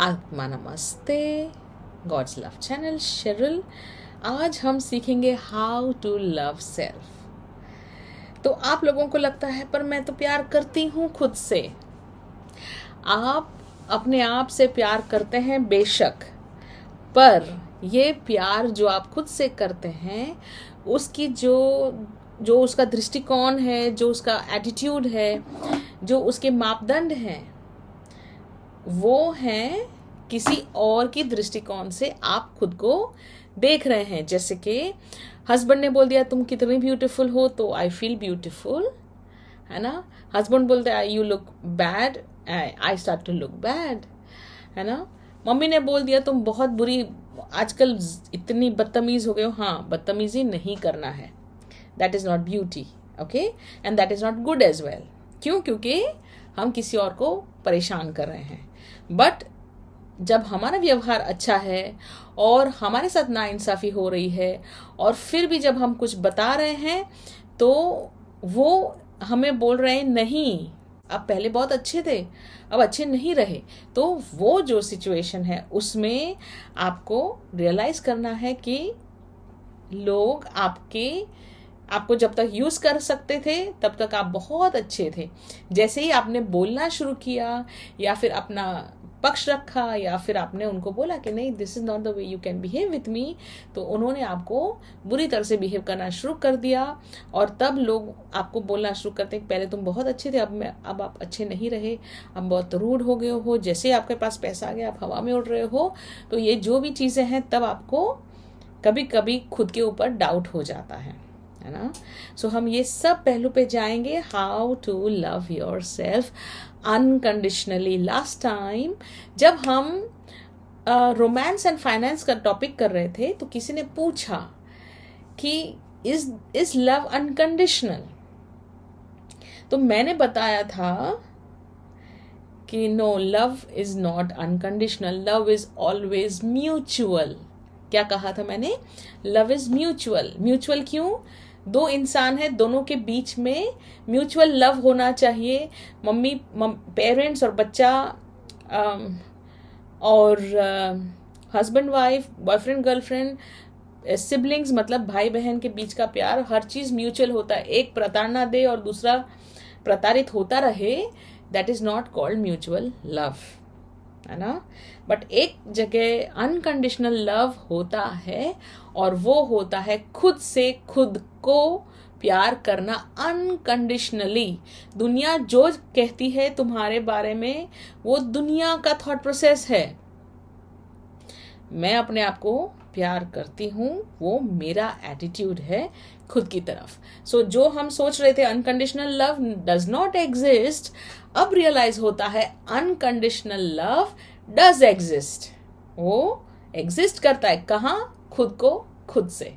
आत्मा नमस्ते God's love channel Cheryl आज हम सीखेंगे हाउ टू लव सेल्फ तो आप लोगों को लगता है पर मैं तो प्यार करती हूँ खुद से आप अपने आप से प्यार करते हैं बेशक पर ये प्यार जो आप खुद से करते हैं उसकी जो जो उसका दृष्टिकोण है जो उसका एटीट्यूड है जो उसके मापदंड हैं वो हैं किसी और की दृष्टिकोण से आप खुद को देख रहे हैं जैसे कि हस्बैंड ने बोल दिया तुम कितनी ब्यूटीफुल हो तो आई फील ब्यूटीफुल है ना हस्बैंड बोलते हैं you look bad I start to look bad है ना मम्मी ने बोल दिया तुम बहुत बुरी आजकल इतनी बदतमीज हो गए हो हाँ बदतमीजी नहीं करना है that is not beauty okay and that is not good as well क्यों क्योंकि हम किसी और को परेशान कर रहे हैं बट जब हमारा व्यवहार अच्छा है और हमारे साथ नाइंसाफ़ी हो रही है और फिर भी जब हम कुछ बता रहे हैं तो वो हमें बोल रहे हैं नहीं अब पहले बहुत अच्छे थे अब अच्छे नहीं रहे तो वो जो सिचुएशन है उसमें आपको रियलाइज़ करना है कि लोग आपके आपको जब तक यूज़ कर सकते थे तब तक आप बहुत अच्छे थे जैसे ही आपने बोलना शुरू किया या फिर अपना पक्ष रखा या फिर आपने उनको बोला कि नहीं this is not the way you can behave with me तो उन्होंने आपको बुरी तरह से बिहेव करना शुरू कर दिया और तब लोग आपको बोलना शुरू करते हैं पहले तुम बहुत अच्छे थे अब मैं अब आप अच्छे नहीं रहे अब बहुत रूढ़ हो गए हो जैसे आपके पास पैसा आ गया आप हवा में उड़ रहे हो तो ये जो भी चीज़ें हैं तब आपको कभी कभी खुद के ऊपर डाउट हो जाता है है ना सो so, हम ये सब पहलू पे जाएंगे how to love yourself unconditionally last time जब हम रोमांस एंड फाइनेंस का टॉपिक कर रहे थे तो किसी ने पूछा कि इज इज लव अनकंडीशनल तो मैंने बताया था कि no love is not unconditional love is always mutual क्या कहा था मैंने लव इज म्यूचुअल म्यूचुअल क्यों दो इंसान है दोनों के बीच में म्यूचुअल लव होना चाहिए मम्मी पेरेंट्स और बच्चा और husband wife boyfriend girlfriend siblings मतलब भाई बहन के बीच का प्यार हर चीज़ म्यूचुअल होता है एक प्रताड़ना दे और दूसरा प्रताड़ित होता रहे that is not called mutual love है ना बट एक जगह अनकंडीशनल लव होता है और वो होता है खुद से खुद को प्यार करना अनकंडीशनली दुनिया जो कहती है तुम्हारे बारे में वो दुनिया का थॉट प्रोसेस है मैं अपने आप को प्यार करती हूँ वो मेरा एटीट्यूड है खुद की तरफ सो so, जो हम सोच रहे थे unconditional love does not exist अब रियलाइज होता है अनकंडीशनल लव डज एग्जिस्ट वो एग्जिस्ट करता है कहाँ खुद को खुद से